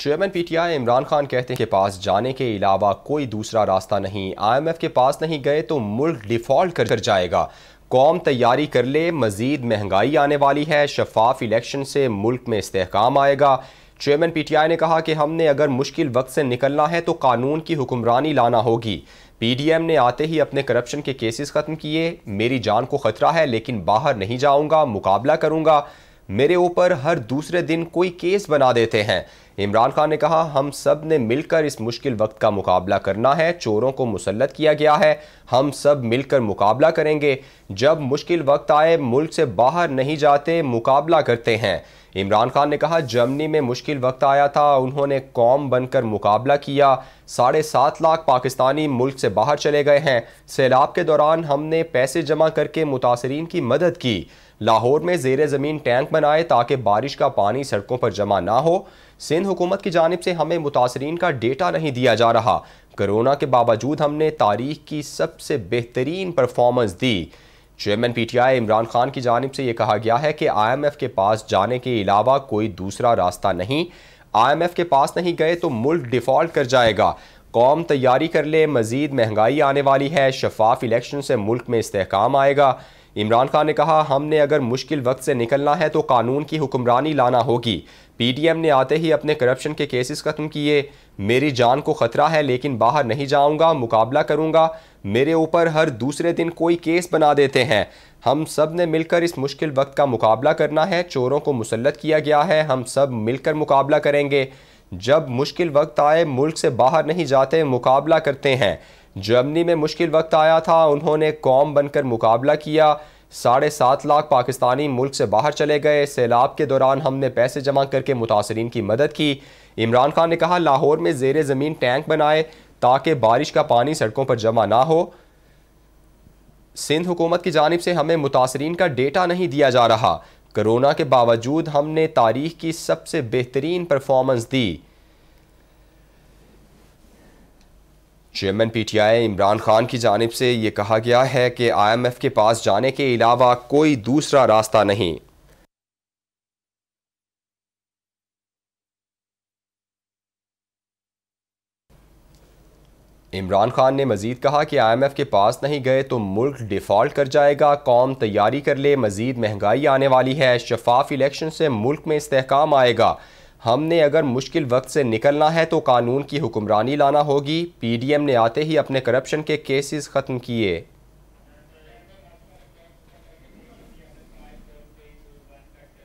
chairman PTI Imran Khan कहते हैं कि पास जाने के अलावा कोई दूसरा रास्ता नहीं आईएमएफ के पास नहीं गए तो मुल्क डिफॉल्ट कर जाएगा कौम तैयारी कर ले मजीद महंगाई आने वाली है शफाफ इलेक्शन से मुल्क में इस्तेकाम आएगा चेयरमैन पीटीआई ने कहा कि हमने अगर मुश्किल वक्त से निकलना है तो कानून की हुक्मरानी लाना होगी पीडीएम ने आते ही अपने करप्शन के केसेस ख़त्म किए मेरी जान को ख़तरा है लेकिन बाहर नहीं जाऊंगा मुकाबला करूंगा मेरे ऊपर हर दूसरे दिन कोई केस बना देते हैं इमरान खान ने कहा हम सब ने मिलकर इस मुश्किल वक्त का मुकाबला करना है चोरों को मुसलत किया गया है हम सब मिलकर मुकाबला करेंगे जब मुश्किल वक्त आए मुल्क से बाहर नहीं जाते मुकाबला करते हैं इमरान खान ने कहा जर्मनी में मुश्किल वक्त आया था उन्होंने कौम बनकर मुकाबला किया साढ़े सात लाख पाकिस्तानी मुल्क से बाहर चले गए हैं सैलाब के दौरान हमने पैसे जमा करके मुतासरीन की मदद की लाहौर में जेर ज़मीन टैंक बनाए ताकि बारिश का पानी सड़कों पर जमा ना हो सिंध हुकूमत की जानब से हमें मुतासरीन का डेटा नहीं दिया जा रहा कोरोना के बावजूद हमने तारीख की सबसे बेहतरीन परफॉर्मेंस दी chairman P T I Imran Khan की जानब से यह कहा गया है कि आई एम एफ़ के पास जाने के अलावा कोई दूसरा रास्ता नहीं आई एम एफ़ के पास नहीं गए तो मुल्क डिफ़ॉल्ट कर जाएगा कौम तैयारी कर ले मजीद महंगाई आने वाली है शफाफ इलेक्शन से मुल्क में इसकाम आएगा इमरान खान ने कहा हमने अगर मुश्किल वक्त से निकलना है तो कानून की हुक्मरानी लाना होगी पी टी एम ने आते ही अपने करप्शन के केसेस ख़त्म किए मेरी जान को ख़तरा है लेकिन बाहर नहीं जाऊंगा मुकाबला करूंगा मेरे ऊपर हर दूसरे दिन कोई केस बना देते हैं हम सब ने मिलकर इस मुश्किल वक्त का मुकाबला करना है चोरों को मुसलत किया गया है हम सब मिलकर मुकाबला करेंगे जब मुश्किल वक्त आए मुल्क से बाहर नहीं जाते मुकाबला करते हैं जर्मनी में मुश्किल वक्त आया था उन्होंने कौम बनकर मुकाबला किया साढ़े सात लाख पाकिस्तानी मुल्क से बाहर चले गए सैलाब के दौरान हमने पैसे जमा करके मुतासरीन की मदद की इमरान खान ने कहा लाहौर में जेर ज़मीन टैंक बनाए ताकि बारिश का पानी सड़कों पर जमा ना हो सिंध हुकूमत की जानब से हमें मुतासरीन का डेटा नहीं दिया जा रहा कोरोना के बावजूद हमने तारीख की सबसे बेहतरीन परफॉर्मेंस दी चेयरमैन पीटीआई इमरान खान की जानब से ये कहा गया है कि आईएमएफ के पास जाने के अलावा कोई दूसरा रास्ता नहीं इमरान खान ने मजीद कहा कि आई एम एफ के पास नहीं गए तो मुल्क डिफ़ॉल्ट कर जाएगा कौम तैयारी कर ले मजीद महंगाई आने वाली है शफाफ इलेक्शन से मुल्क में इस्तेकाम आएगा हमने अगर मुश्किल वक्त से निकलना है तो कानून की हुक्मरानी लाना होगी पी डी एम ने आते ही अपने करप्शन के केसेस ख़त्म किए